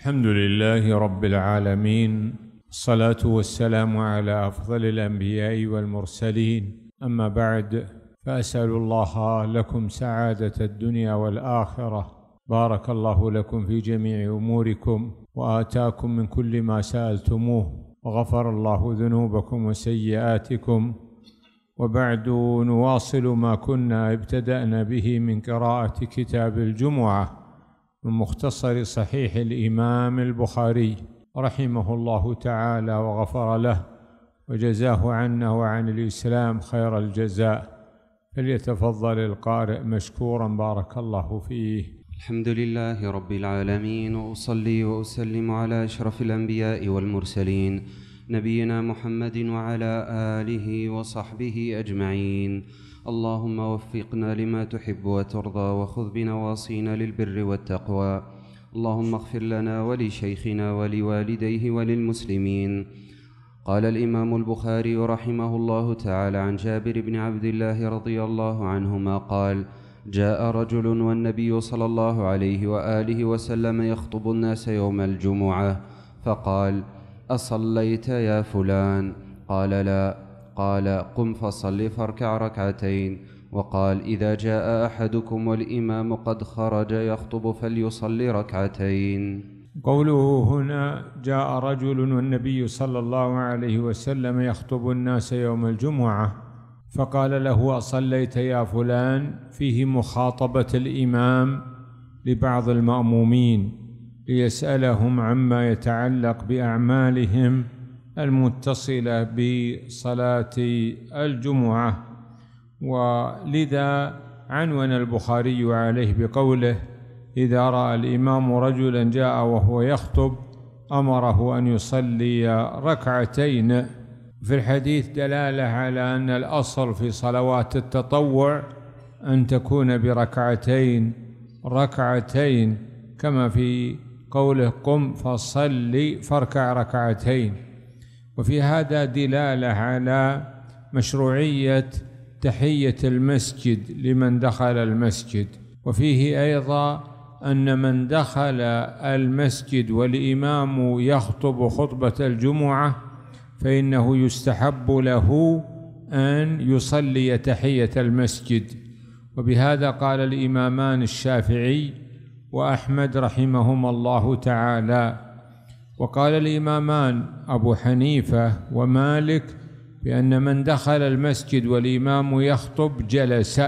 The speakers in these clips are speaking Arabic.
الحمد لله رب العالمين الصلاة والسلام على أفضل الأنبياء والمرسلين أما بعد فأسأل الله لكم سعادة الدنيا والآخرة بارك الله لكم في جميع أموركم وآتاكم من كل ما سألتموه وغفر الله ذنوبكم وسيئاتكم وبعد نواصل ما كنا ابتدأنا به من قراءة كتاب الجمعة من مختصر صحيح الامام البخاري رحمه الله تعالى وغفر له وجزاه عنا وعن الاسلام خير الجزاء فليتفضل القارئ مشكورا بارك الله فيه الحمد لله رب العالمين واصلي واسلم على اشرف الانبياء والمرسلين نبينا محمد وعلى اله وصحبه اجمعين اللهم وفقنا لما تحب وترضى وخذ بنواصينا للبر والتقوى اللهم اغفر لنا ولشيخنا ولوالديه وللمسلمين قال الامام البخاري رحمه الله تعالى عن جابر بن عبد الله رضي الله عنهما قال جاء رجل والنبي صلى الله عليه واله وسلم يخطب الناس يوم الجمعه فقال اصليت يا فلان قال لا قال قم فصلي فاركع ركعتين وقال إذا جاء أحدكم والإمام قد خرج يخطب فليصلي ركعتين قوله هنا جاء رجل والنبي صلى الله عليه وسلم يخطب الناس يوم الجمعة فقال له أصليت يا فلان فيه مخاطبة الإمام لبعض المأمومين ليسألهم عما يتعلق بأعمالهم المتصله بصلاه الجمعه ولذا عنون البخاري عليه بقوله اذا راى الامام رجلا جاء وهو يخطب امره ان يصلي ركعتين في الحديث دلاله على ان الاصل في صلوات التطوع ان تكون بركعتين ركعتين كما في قوله قم فصلي فاركع ركعتين وفي هذا دلاله على مشروعيه تحيه المسجد لمن دخل المسجد وفيه ايضا ان من دخل المسجد والامام يخطب خطبه الجمعه فانه يستحب له ان يصلي تحيه المسجد وبهذا قال الامامان الشافعي واحمد رحمهما الله تعالى وقال الإمامان أبو حنيفة ومالك بأن من دخل المسجد والإمام يخطب جلس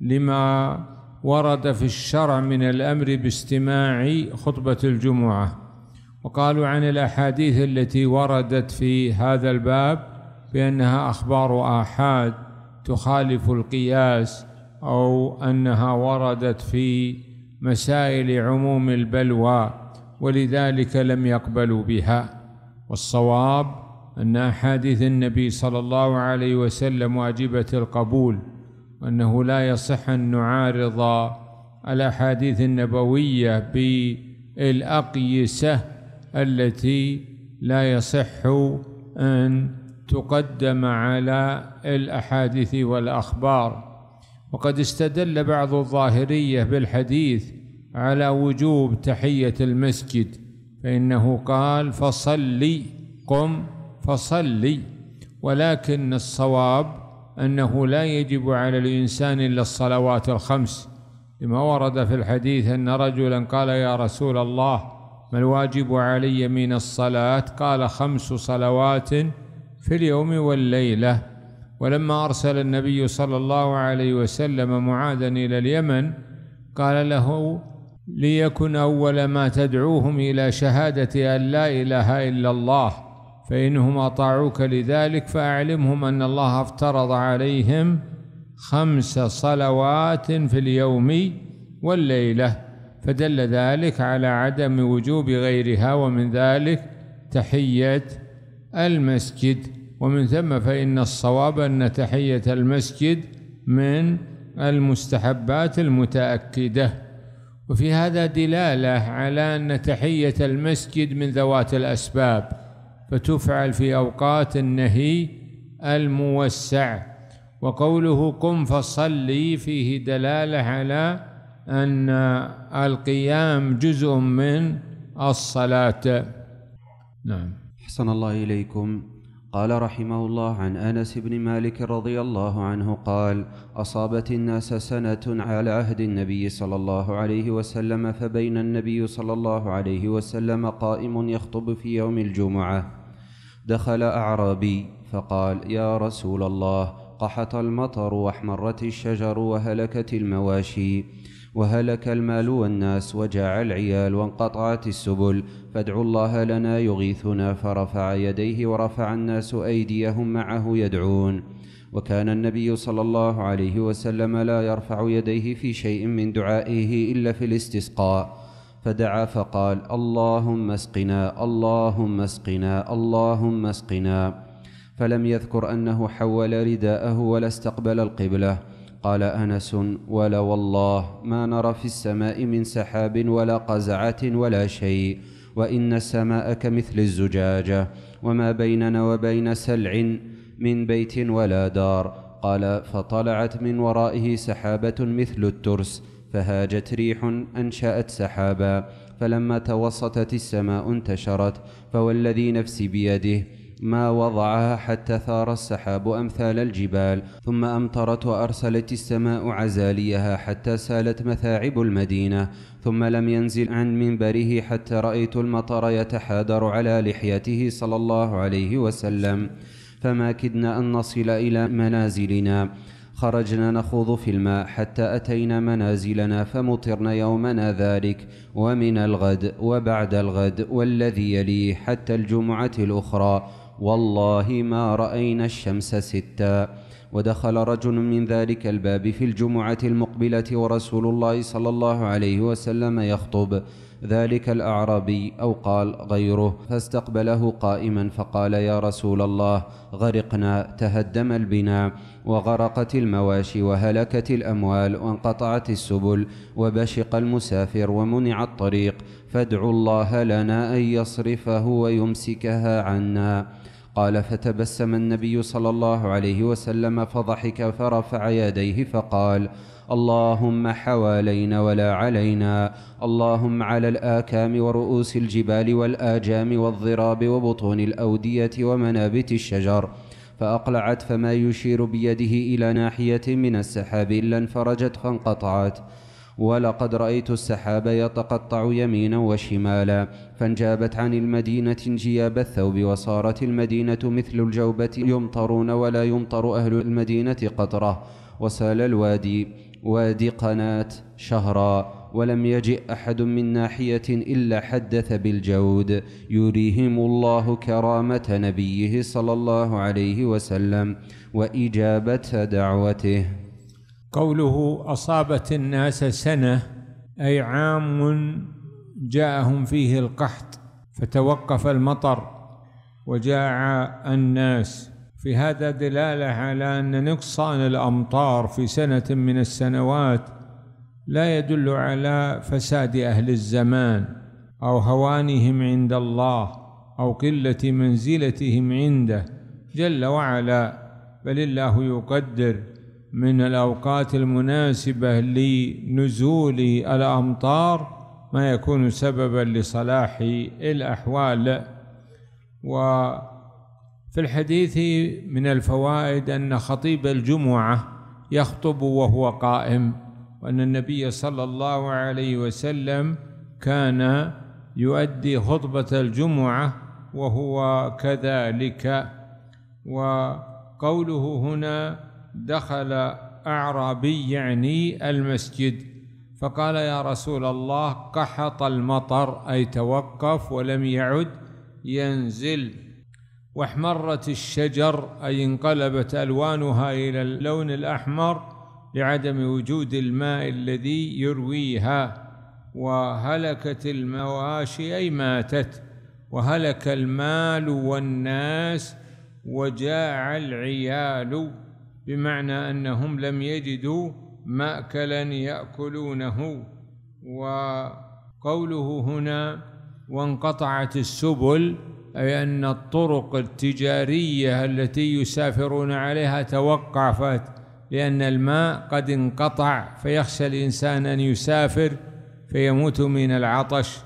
لما ورد في الشرع من الأمر باستماع خطبة الجمعة وقالوا عن الأحاديث التي وردت في هذا الباب بأنها أخبار آحاد تخالف القياس أو أنها وردت في مسائل عموم البلوى ولذلك لم يقبلوا بها والصواب أن أحاديث النبي صلى الله عليه وسلم واجبة القبول وأنه لا يصح أن نعارض الأحاديث النبوية بالأقيسة التي لا يصح أن تقدم على الأحاديث والأخبار وقد استدل بعض الظاهرية بالحديث على وجوب تحية المسجد فإنه قال فصلي قم فصلي ولكن الصواب أنه لا يجب على الإنسان إلا الصلوات الخمس لما ورد في الحديث أن رجلا قال يا رسول الله ما الواجب علي من الصلاة قال خمس صلوات في اليوم والليلة ولما أرسل النبي صلى الله عليه وسلم معاذا إلى اليمن قال له ليكن اول ما تدعوهم الى شهاده ان لا اله الا الله فانهم اطاعوك لذلك فاعلمهم ان الله افترض عليهم خمس صلوات في اليوم والليله فدل ذلك على عدم وجوب غيرها ومن ذلك تحيه المسجد ومن ثم فان الصواب ان تحيه المسجد من المستحبات المتاكده وفي هذا دلالة على أن تحية المسجد من ذوات الأسباب فتفعل في أوقات النهي الموسع وقوله قم فصلي فيه دلالة على أن القيام جزء من الصلاة نعم أحسن الله إليكم قال رحمه الله عن انس بن مالك رضي الله عنه قال اصابت الناس سنه على عهد النبي صلى الله عليه وسلم فبين النبي صلى الله عليه وسلم قائم يخطب في يوم الجمعه دخل اعرابي فقال يا رسول الله قحط المطر واحمرت الشجر وهلكت المواشي وهلك المال والناس وجاع العيال وانقطعت السبل فادعوا الله لنا يغيثنا فرفع يديه ورفع الناس ايديهم معه يدعون وكان النبي صلى الله عليه وسلم لا يرفع يديه في شيء من دعائه الا في الاستسقاء فدعا فقال اللهم اسقنا اللهم اسقنا اللهم اسقنا فلم يذكر انه حول رداءه ولا استقبل القبله قال انس ولا والله ما نرى في السماء من سحاب ولا قزعه ولا شيء وان السماء كمثل الزجاجه وما بيننا وبين سلع من بيت ولا دار قال فطلعت من ورائه سحابه مثل الترس فهاجت ريح انشات سحابا فلما توسطت السماء انتشرت فوالذي نفسي بيده ما وضعها حتى ثار السحاب أمثال الجبال ثم أمطرت وأرسلت السماء عزاليها حتى سالت مثاعب المدينة ثم لم ينزل عن منبره حتى رأيت المطر يتحادر على لحيته صلى الله عليه وسلم فما كدنا أن نصل إلى منازلنا خرجنا نخوض في الماء حتى أتينا منازلنا فمطرنا يومنا ذلك ومن الغد وبعد الغد والذي يليه حتى الجمعة الأخرى والله ما رأينا الشمس ستا ودخل رجل من ذلك الباب في الجمعة المقبلة ورسول الله صلى الله عليه وسلم يخطب ذلك الأعرابي أو قال غيره فاستقبله قائما فقال يا رسول الله غرقنا تهدم البناء وغرقت المواشي وهلكت الأموال وانقطعت السبل وبشق المسافر ومنع الطريق فادعوا الله لنا أن يصرفه ويمسكها عنا قال فتبسم النبي صلى الله عليه وسلم فضحك فرفع يديه فقال اللهم حوالينا ولا علينا اللهم على الآكام ورؤوس الجبال والآجام والضراب وبطون الأودية ومنابت الشجر فأقلعت فما يشير بيده إلى ناحية من السحاب إلا انفرجت فانقطعت ولقد رأيت السحاب يتقطع يمينا وشمالا فانجابت عن المدينة انجياب الثوب وصارت المدينة مثل الجوبة يمطرون ولا يمطر أهل المدينة قطرة وسال الوادي وادي قناة شهرا ولم يجئ احد من ناحيه الا حدث بالجود يريهم الله كرامه نبيه صلى الله عليه وسلم واجابه دعوته قوله أصابت الناس سنة أي عام جاءهم فيه القحط فتوقف المطر وجاع الناس في هذا دلالة على أن نقصان الأمطار في سنة من السنوات لا يدل على فساد أهل الزمان أو هوانهم عند الله أو قلة منزلتهم عنده جل وعلا بل الله يقدر من الأوقات المناسبة لنزول الأمطار ما يكون سببا لصلاح الأحوال وفي الحديث من الفوائد أن خطيب الجمعة يخطب وهو قائم وأن النبي صلى الله عليه وسلم كان يؤدي خطبة الجمعة وهو كذلك وقوله هنا دخل أعرابي يعني المسجد فقال يا رسول الله قحط المطر أي توقف ولم يعد ينزل واحمرت الشجر أي انقلبت ألوانها إلى اللون الأحمر لعدم وجود الماء الذي يرويها وهلكت المواشي أي ماتت وهلك المال والناس وجاع العيال بمعنى انهم لم يجدوا ماكلا ياكلونه وقوله هنا وانقطعت السبل اي ان الطرق التجاريه التي يسافرون عليها توقفت لان الماء قد انقطع فيخشى الانسان ان يسافر فيموت من العطش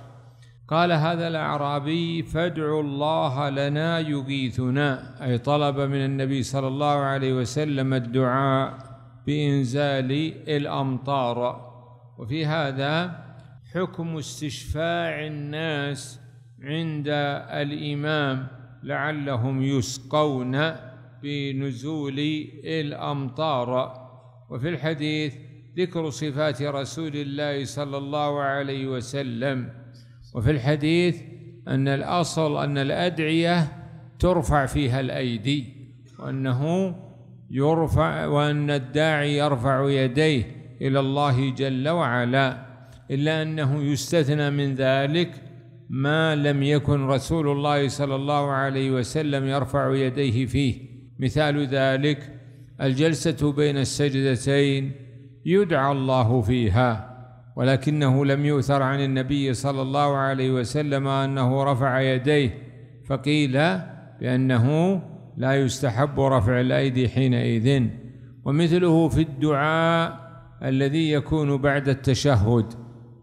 قال هذا الأعرابي فادعوا الله لنا يغيثنا أي طلب من النبي صلى الله عليه وسلم الدعاء بإنزال الأمطار وفي هذا حكم استشفاع الناس عند الإمام لعلهم يسقون بنزول الأمطار وفي الحديث ذكر صفات رسول الله صلى الله عليه وسلم وفي الحديث أن الأصل أن الأدعية ترفع فيها الأيدي وأنه يرفع وأن الداعي يرفع يديه إلى الله جل وعلا إلا أنه يستثنى من ذلك ما لم يكن رسول الله صلى الله عليه وسلم يرفع يديه فيه مثال ذلك الجلسة بين السجدتين يدعى الله فيها ولكنه لم يؤثر عن النبي صلى الله عليه وسلم أنه رفع يديه فقيل بأنه لا يستحب رفع الأيدي حينئذ ومثله في الدعاء الذي يكون بعد التشهد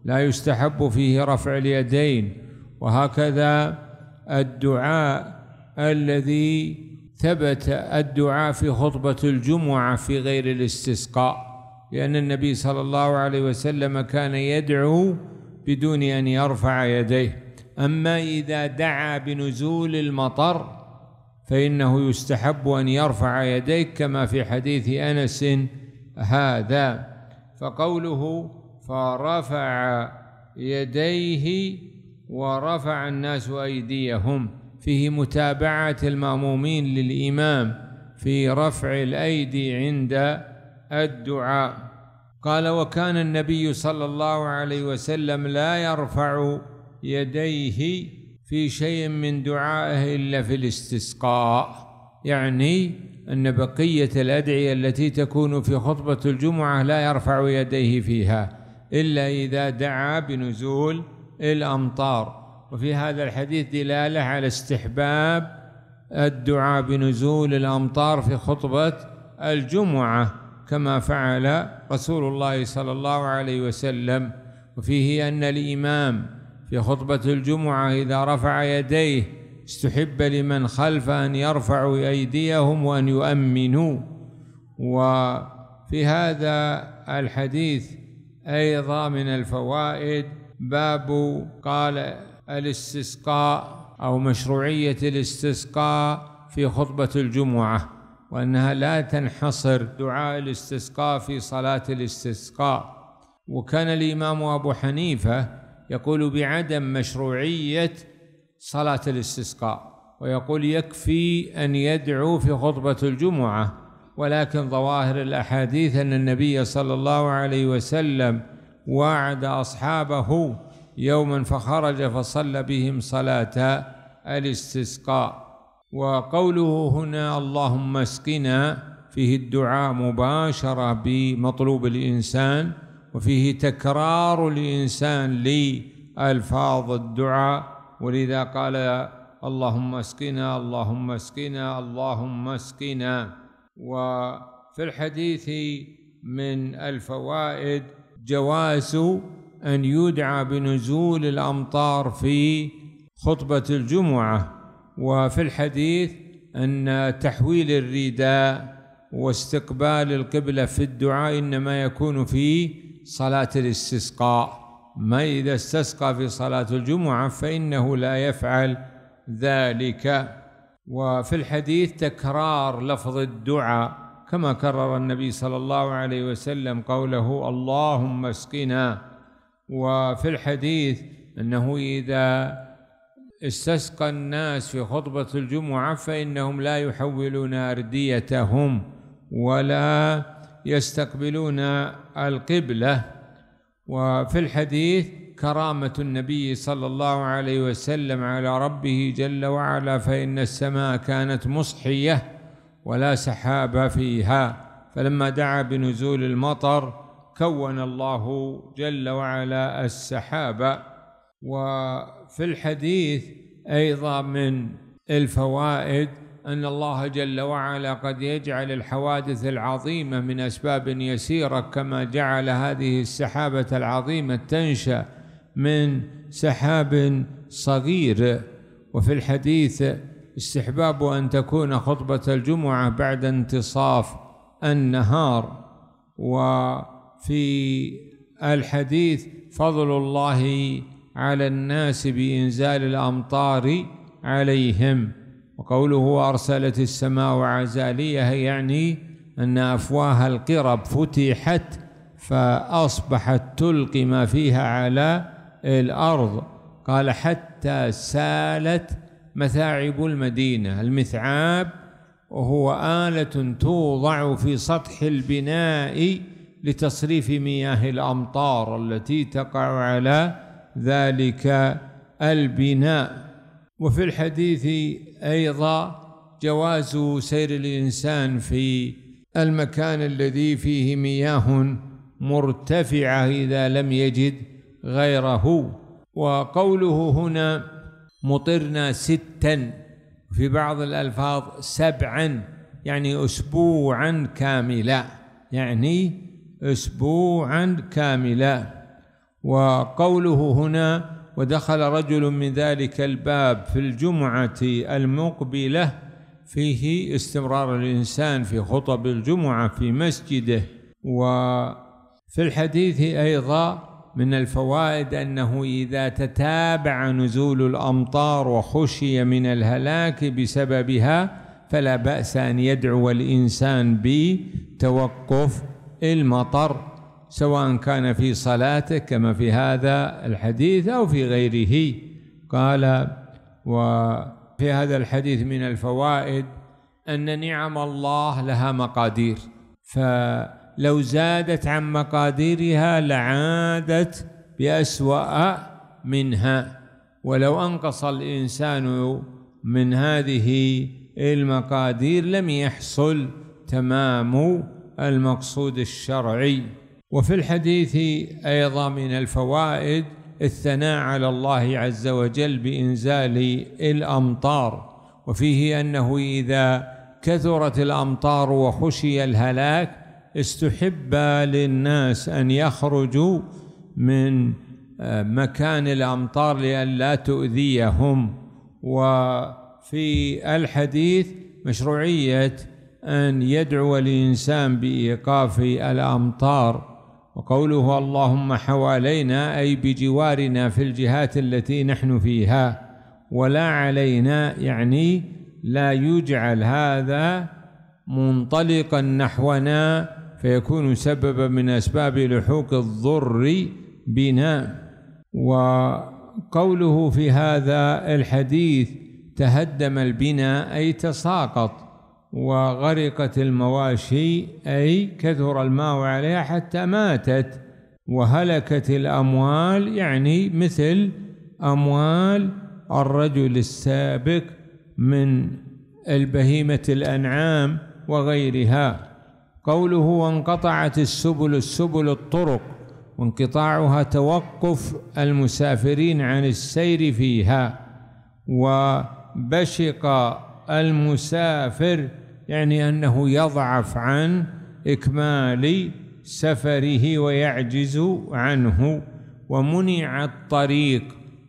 لا يستحب فيه رفع اليدين وهكذا الدعاء الذي ثبت الدعاء في خطبة الجمعة في غير الاستسقاء لأن النبي صلى الله عليه وسلم كان يدعو بدون أن يرفع يديه أما إذا دعا بنزول المطر فإنه يستحب أن يرفع يديه كما في حديث أنس هذا فقوله فرفع يديه ورفع الناس أيديهم فيه متابعة المأمومين للإمام في رفع الأيدي عند الدعاء قال وكان النبي صلى الله عليه وسلم لا يرفع يديه في شيء من دعائه إلا في الاستسقاء يعني أن بقية الأدعية التي تكون في خطبة الجمعة لا يرفع يديه فيها إلا إذا دعا بنزول الأمطار وفي هذا الحديث دلالة على استحباب الدعاء بنزول الأمطار في خطبة الجمعة كما فعل رسول الله صلى الله عليه وسلم وفيه أن الإمام في خطبة الجمعة إذا رفع يديه استحب لمن خلف أن يرفعوا أيديهم وأن يؤمنوا وفي هذا الحديث أيضا من الفوائد باب قال الاستسقاء أو مشروعية الاستسقاء في خطبة الجمعة وأنها لا تنحصر دعاء الاستسقاء في صلاة الاستسقاء وكان الإمام أبو حنيفة يقول بعدم مشروعية صلاة الاستسقاء ويقول يكفي أن يدعو في خطبة الجمعة ولكن ظواهر الأحاديث أن النبي صلى الله عليه وسلم وعد أصحابه يوما فخرج فصلى بهم صلاة الاستسقاء وقوله هنا اللهم اسقنا فيه الدعاء مباشرة بمطلوب الإنسان وفيه تكرار الإنسان لألفاظ الدعاء ولذا قال اللهم اسقنا اللهم اسقنا اللهم اسقنا وفي الحديث من الفوائد جواز أن يدعى بنزول الأمطار في خطبة الجمعة وفي الحديث أن تحويل الرداء واستقبال القبلة في الدعاء إنما يكون في صلاة الاستسقاء ما إذا استسقى في صلاة الجمعة فإنه لا يفعل ذلك وفي الحديث تكرار لفظ الدعاء كما كرر النبي صلى الله عليه وسلم قوله اللهم اسقنا وفي الحديث انه اذا استسقى الناس في خطبة الجمعة فإنهم لا يحولون أرديتهم ولا يستقبلون القبلة وفي الحديث كرامة النبي صلى الله عليه وسلم على ربه جل وعلا فإن السماء كانت مصحية ولا سحاب فيها فلما دعا بنزول المطر كون الله جل وعلا السحاب و في الحديث ايضا من الفوائد ان الله جل وعلا قد يجعل الحوادث العظيمه من اسباب يسيره كما جعل هذه السحابه العظيمه تنشا من سحاب صغير وفي الحديث استحباب ان تكون خطبه الجمعه بعد انتصاف النهار وفي الحديث فضل الله على الناس بإنزال الأمطار عليهم وقوله أرسلت السماء عزالية يعني أن أفواه القرب فتحت فأصبحت تلقي ما فيها على الأرض قال حتى سالت مثاعب المدينة المثعاب وهو آلة توضع في سطح البناء لتصريف مياه الأمطار التي تقع على ذلك البناء وفي الحديث أيضا جواز سير الإنسان في المكان الذي فيه مياه مرتفعة إذا لم يجد غيره وقوله هنا مطرنا ستا في بعض الألفاظ سبعا يعني أسبوعا كاملا يعني أسبوعا كاملا وقوله هنا ودخل رجل من ذلك الباب في الجمعة المقبلة فيه استمرار الإنسان في خطب الجمعة في مسجده وفي الحديث أيضا من الفوائد أنه إذا تتابع نزول الأمطار وخشي من الهلاك بسببها فلا بأس أن يدعو الإنسان بتوقف المطر سواء كان في صلاته كما في هذا الحديث أو في غيره قال وفي هذا الحديث من الفوائد أن نعم الله لها مقادير فلو زادت عن مقاديرها لعادت بأسوأ منها ولو أنقص الإنسان من هذه المقادير لم يحصل تمام المقصود الشرعي وفي الحديث أيضا من الفوائد الثناء على الله عز وجل بإنزال الأمطار وفيه أنه إذا كثرت الأمطار وخشي الهلاك استحب للناس أن يخرجوا من آه، مكان الأمطار لئلا تؤذيهم وفي الحديث مشروعية أن يدعو الإنسان بإيقاف الأمطار وقوله اللهم حوالينا أي بجوارنا في الجهات التي نحن فيها ولا علينا يعني لا يجعل هذا منطلقا نحونا فيكون سببا من أسباب لحوق الضر بنا وقوله في هذا الحديث تهدم البناء أي تساقط وغرقت المواشي أي كثر الماء عليها حتى ماتت وهلكت الأموال يعني مثل أموال الرجل السابق من البهيمة الأنعام وغيرها قوله وانقطعت السبل السبل الطرق وانقطاعها توقف المسافرين عن السير فيها وبشق المسافر يعني أنه يضعف عن إكمال سفره ويعجز عنه ومنع الطريق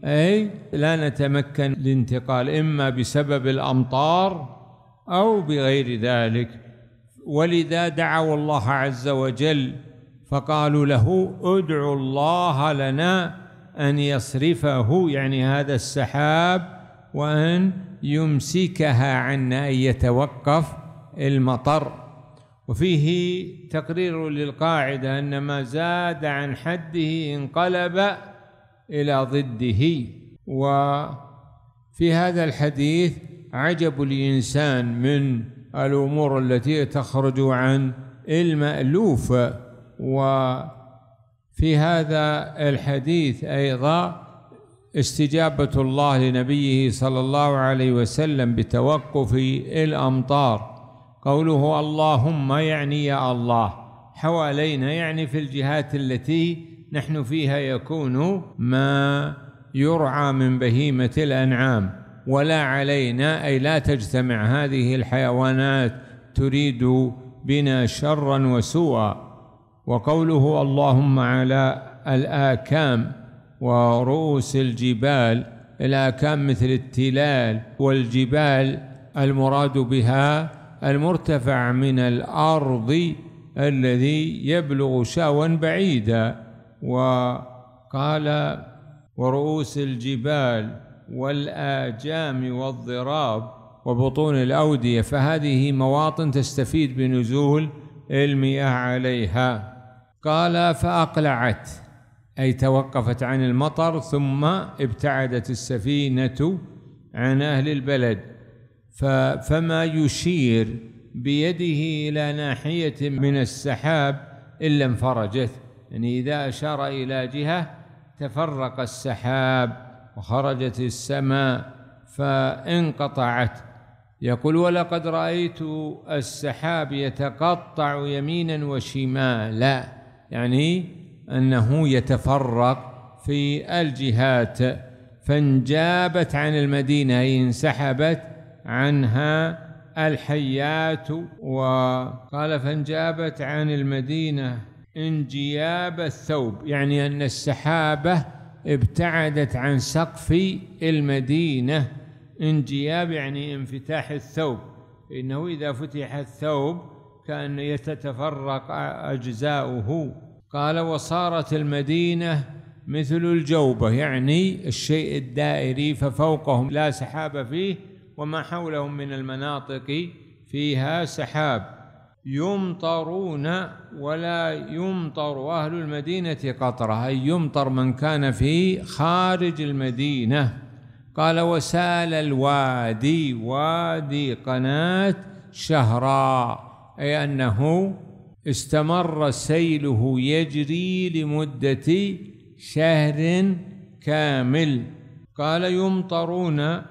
أي لا نتمكن الانتقال إما بسبب الأمطار أو بغير ذلك ولذا دعوا الله عز وجل فقالوا له ادعوا الله لنا أن يصرفه يعني هذا السحاب وأن يمسكها عنا أن يتوقف المطر وفيه تقرير للقاعدة أن ما زاد عن حده انقلب إلى ضده وفي هذا الحديث عجب الإنسان من الأمور التي تخرج عن المألوف وفي هذا الحديث أيضا استجابة الله لنبيه صلى الله عليه وسلم بتوقف الأمطار قوله اللهم يعني يا الله حوالينا يعني في الجهات التي نحن فيها يكون ما يرعى من بهيمة الأنعام ولا علينا أي لا تجتمع هذه الحيوانات تريد بنا شرا وسوءا وقوله اللهم على الآكام ورؤوس الجبال الآكام مثل التلال والجبال المراد بها المرتفع من الأرض الذي يبلغ شاوا بعيدا وقال ورؤوس الجبال والآجام والضراب وبطون الأودية فهذه مواطن تستفيد بنزول المياه عليها قال فأقلعت أي توقفت عن المطر ثم ابتعدت السفينة عن أهل البلد فما يشير بيده إلى ناحية من السحاب إلا انفرجت يعني إذا أشار إلى جهة تفرق السحاب وخرجت السماء فانقطعت يقول ولقد رأيت السحاب يتقطع يمينا وشمالا يعني أنه يتفرق في الجهات فانجابت عن المدينة أي انسحبت عنها الحيات وقال فانجابت عن المدينة انجياب الثوب يعني أن السحابة ابتعدت عن سقف المدينة انجياب يعني انفتاح الثوب إنه إذا فتح الثوب كأن يتتفرق أجزاؤه قال وصارت المدينة مثل الجوبة يعني الشيء الدائري ففوقهم لا سحاب فيه وما حولهم من المناطق فيها سحاب يمطرون ولا يمطر أهل المدينة قطرة أي يمطر من كان في خارج المدينة قال وسال الوادي وادي قناة شهرا أي أنه استمر سيله يجري لمدة شهر كامل قال يمطرون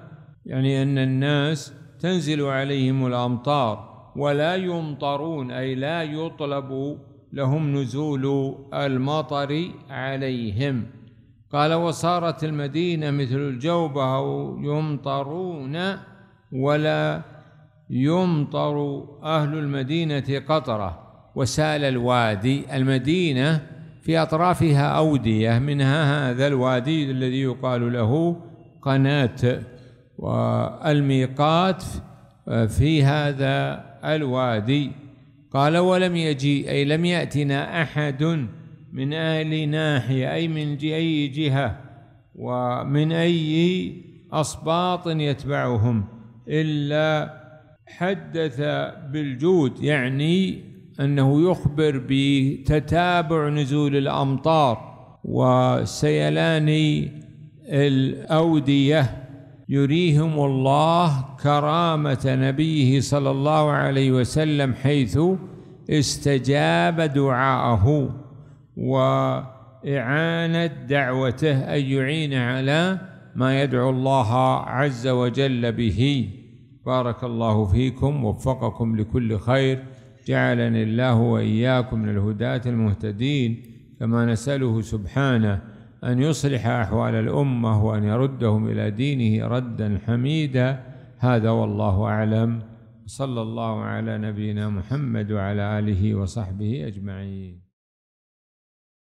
يعني أن الناس تنزل عليهم الأمطار ولا يمطرون أي لا يطلب لهم نزول المطر عليهم قال وصارت المدينة مثل الجوبة أو يمطرون ولا يمطر أهل المدينة قطرة وسال الوادي المدينة في أطرافها أودية منها هذا الوادي الذي يقال له قناة والميقات في هذا الوادي قال ولم يجي أي لم يأتنا أحد من أهل ناحية أي من أي جهة ومن أي أصباط يتبعهم إلا حدث بالجود يعني أنه يخبر بتتابع نزول الأمطار وسيلان الأودية يريهم الله كرامة نبيه صلى الله عليه وسلم حيث استجاب دعاءه وإعانة دعوته أن يعين على ما يدعو الله عز وجل به بارك الله فيكم وفقكم لكل خير جعلني الله وإياكم من الهداة المهتدين كما نسأله سبحانه أن يصلح أحوال الأمة وأن يردهم إلى دينه ردا حميدا هذا والله أعلم صلى الله على نبينا محمد وعلى آله وصحبه أجمعين